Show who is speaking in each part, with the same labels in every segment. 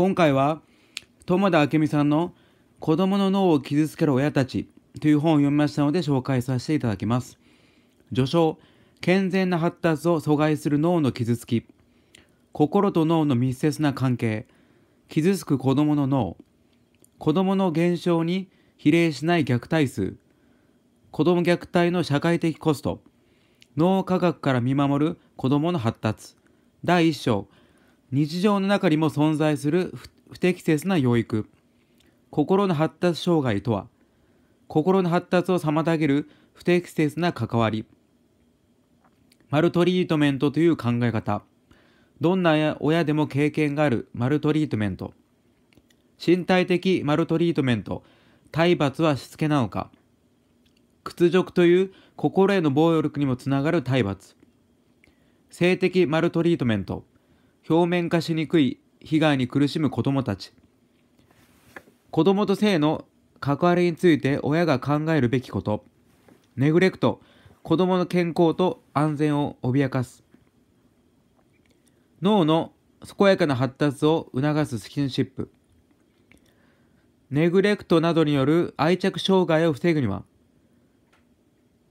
Speaker 1: 今回は友田明美さんの子供の脳を傷つける親たちという本を読みましたので紹介させていただきます。序章、健全な発達を阻害する脳の傷つき、心と脳の密接な関係、傷つく子供の脳、子供の減少に比例しない虐待数、子供虐待の社会的コスト、脳科学から見守る子供の発達、第1章、日常の中にも存在する不適切な養育心の発達障害とは心の発達を妨げる不適切な関わりマルトリートメントという考え方どんな親でも経験があるマルトリートメント身体的マルトリートメント体罰はしつけなのか屈辱という心への暴力にもつながる体罰性的マルトリートメント表面化しにくい被害に苦しむ子どもたち子どもと性の関わりについて親が考えるべきことネグレクト子どもの健康と安全を脅かす脳の健やかな発達を促すスキンシップネグレクトなどによる愛着障害を防ぐには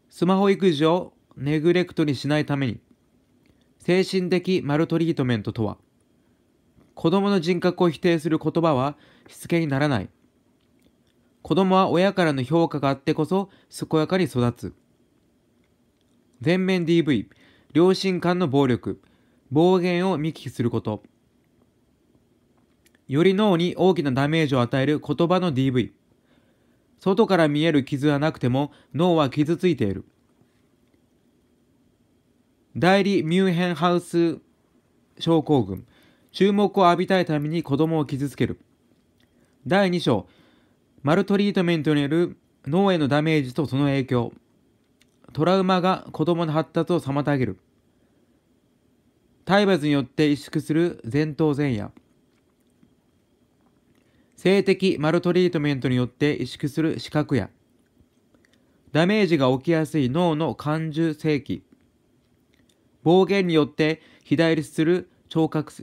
Speaker 1: スマホ育児をネグレクトにしないために精神的マルトリートメントとは子供の人格を否定する言葉はしつけにならない。子供は親からの評価があってこそ健やかに育つ。全面 DV、両親間の暴力、暴言を見聞きすること。より脳に大きなダメージを与える言葉の DV。外から見える傷はなくても脳は傷ついている。代理ミュンヘンハウス症候群注目を浴びたいために子供を傷つける第2章マルトリートメントによる脳へのダメージとその影響トラウマが子供の発達を妨げる体罰によって萎縮する前頭前野性的マルトリートメントによって萎縮する視覚やダメージが起きやすい脳の感受性器暴言によって肥大する聴覚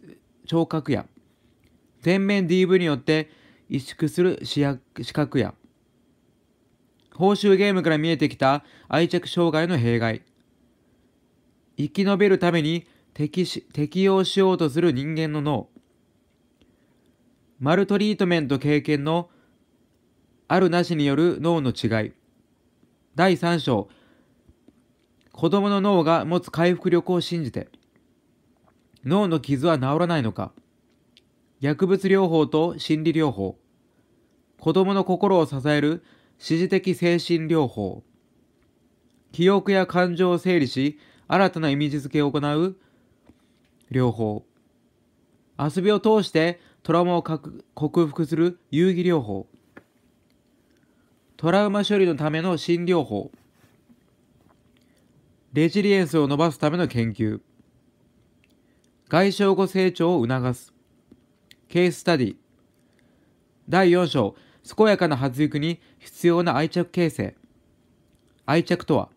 Speaker 1: 聴覚や全面 DV によって萎縮する視覚や報酬ゲームから見えてきた愛着障害の弊害生き延びるために適し適用しようとする人間の脳マルトリートメント経験のあるなしによる脳の違い第3章子供の脳が持つ回復力を信じて、脳の傷は治らないのか、薬物療法と心理療法、子供の心を支える指示的精神療法、記憶や感情を整理し、新たな意味付けを行う療法、遊びを通してトラウマを克服する遊戯療法、トラウマ処理のための診療法、レジリエンスを伸ばすための研究外傷後成長を促すケーススタディ第4章健やかな発育に必要な愛着形成愛着とは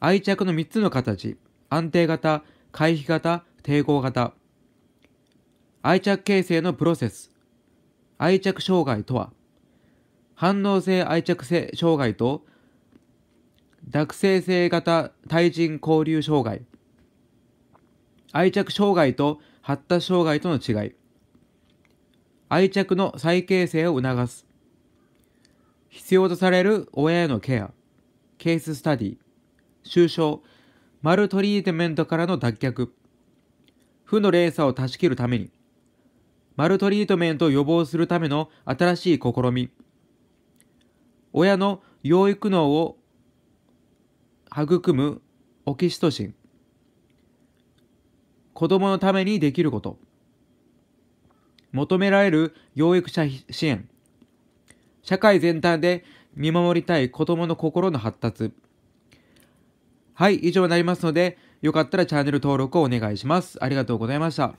Speaker 1: 愛着の3つの形安定型回避型抵抗型愛着形成のプロセス愛着障害とは反応性愛着性障害と学生性型対人交流障害愛着障害と発達障害との違い愛着の再形成を促す必要とされる親へのケアケーススタディ就職。マルトリートメントからの脱却負の連鎖を断ち切るためにマルトリートメントを予防するための新しい試み親の養育能を育むオキシトシン子供のためにできること求められる養育者支援社会全体で見守りたい子供の心の発達はい以上になりますのでよかったらチャンネル登録をお願いしますありがとうございました